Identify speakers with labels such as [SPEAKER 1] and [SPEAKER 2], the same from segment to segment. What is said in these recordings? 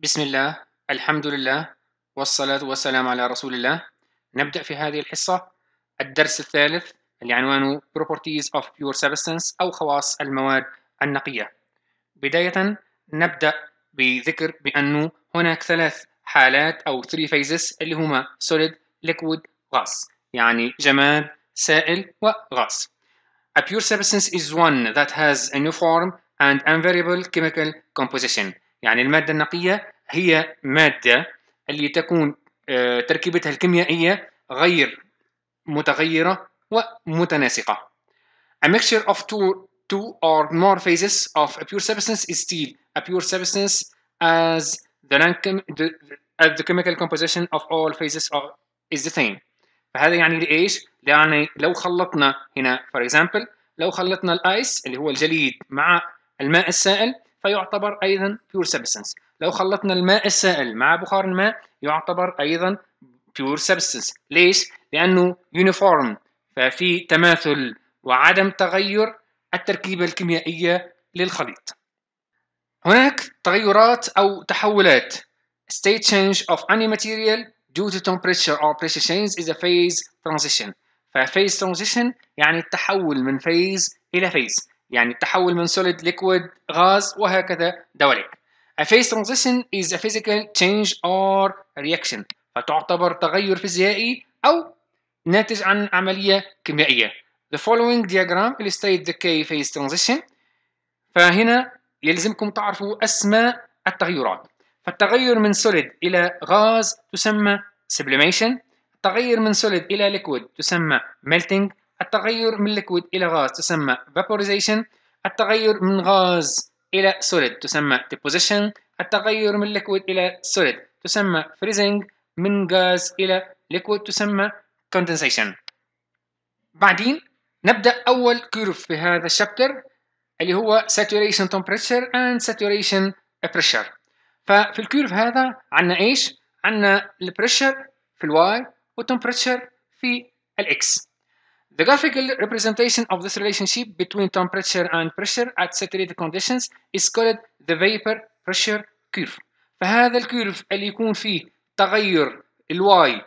[SPEAKER 1] بسم الله الحمد لله والصلاة والسلام على رسول الله نبدأ في هذه الحصة الدرس الثالث اللي عنوانه Properties of Pure Substance أو خواص المواد النقية بداية نبدأ بذكر بأنه هناك ثلاث حالات أو three phases اللي هما solid, liquid, gas يعني جماد سائل وغاز A pure substance is one that has a new form and invariable chemical composition يعني المادة النقية هي مادة اللي تكون آه، تركيبتها الكيميائية غير متغيرة ومتناسقة. A mixture of two, two or more phases of a pure substance is still a pure substance as the, the, the chemical composition of all phases of, is the same. فهذا يعني لإيش؟ يعني لو خلطنا هنا for example لو خلطنا الآيس اللي هو الجليد مع الماء السائل فيعتبر أيضا بيور سبستنس لو خلطنا الماء السائل مع بخار الماء يعتبر أيضا بيور سبستنس ليش؟ لأنه يونيفورم ففي تماثل وعدم تغير التركيبة الكيميائية للخليط هناك تغيرات أو تحولات state change of any material due to temperature or pressure change is a phase transition فphase transition يعني التحول من phase إلى phase يعني التحول من solid liquid غاز وهكذا دواليك A phase transition is a physical change or reaction فتعتبر تغير فيزيائي أو ناتج عن عملية كيميائية The following diagram illustrates the K phase transition فهنا يلزمكم تعرفوا أسماء التغيرات فالتغير من solid إلى غاز تسمى sublimation التغير من solid إلى liquid تسمى melting التغير من ليكويد إلى غاز تسمى vaporization التغير من غاز إلى solid تسمى deposition التغير من ليكويد إلى solid تسمى freezing من غاز إلى ليكويد تسمى condensation بعدين نبدأ أول كيرف في هذا الشابتر اللي هو saturation temperature and saturation pressure ففي الكيرف هذا عندنا إيش؟ عندنا البريشر في الواي والتمبريتشر في الاكس The graphical representation of this relationship between temperature and pressure at saturated conditions is called the vapor pressure curve. فهذا الكيرف اللي يكون فيه تغير الواي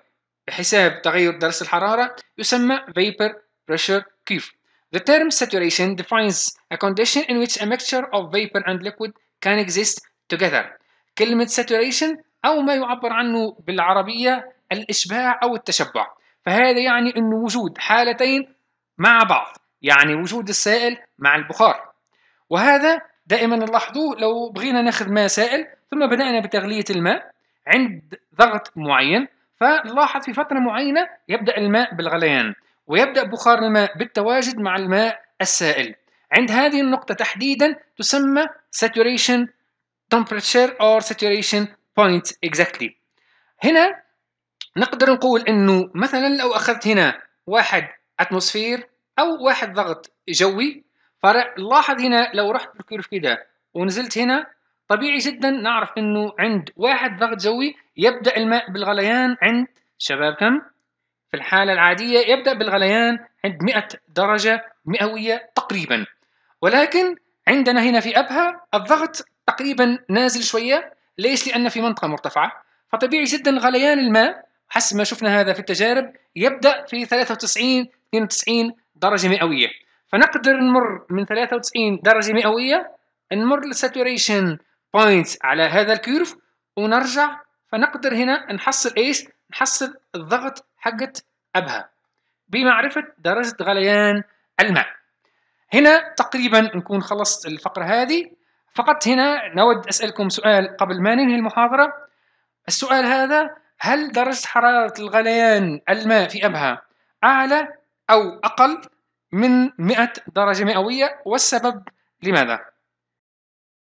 [SPEAKER 1] بحساب تغير درجة الحرارة يسمى vapor pressure curve. The term saturation defines a condition in which a mixture of vapor and liquid can exist together. كلمة saturation أو ما يعبر عنه بالعربية الإشباع أو التشبع. فهذا يعني انه وجود حالتين مع بعض يعني وجود السائل مع البخار وهذا دائما نلاحظوه لو بغينا ناخذ ماء سائل ثم بدأنا بتغلية الماء عند ضغط معين فنلاحظ في فترة معينة يبدأ الماء بالغليان ويبدأ بخار الماء بالتواجد مع الماء السائل عند هذه النقطة تحديدا تسمى saturation temperature or saturation point exactly هنا نقدر نقول انه مثلا لو اخذت هنا واحد اتموسفير او واحد ضغط جوي فلاحظ هنا لو رحت بالكيرف كده ونزلت هنا طبيعي جدا نعرف انه عند واحد ضغط جوي يبدا الماء بالغليان عند شباب كم؟ في الحالة العادية يبدأ بالغليان عند 100 درجة مئوية تقريبا ولكن عندنا هنا في أبها الضغط تقريبا نازل شوية ليش؟ لأن في منطقة مرتفعة فطبيعي جدا غليان الماء حسب ما شفنا هذا في التجارب يبدأ في 93 92 درجة مئوية فنقدر نمر من 93 درجة مئوية نمر للساتوريشن بوينت على هذا الكيرف ونرجع فنقدر هنا نحصل ايش؟ نحصل الضغط حقت ابها بمعرفة درجة غليان الماء هنا تقريبا نكون خلصت الفقرة هذه فقط هنا نود أسألكم سؤال قبل ما ننهي المحاضرة السؤال هذا هل درجة حرارة الغليان الماء في أبها أعلى أو أقل من 100 درجة مئوية والسبب لماذا؟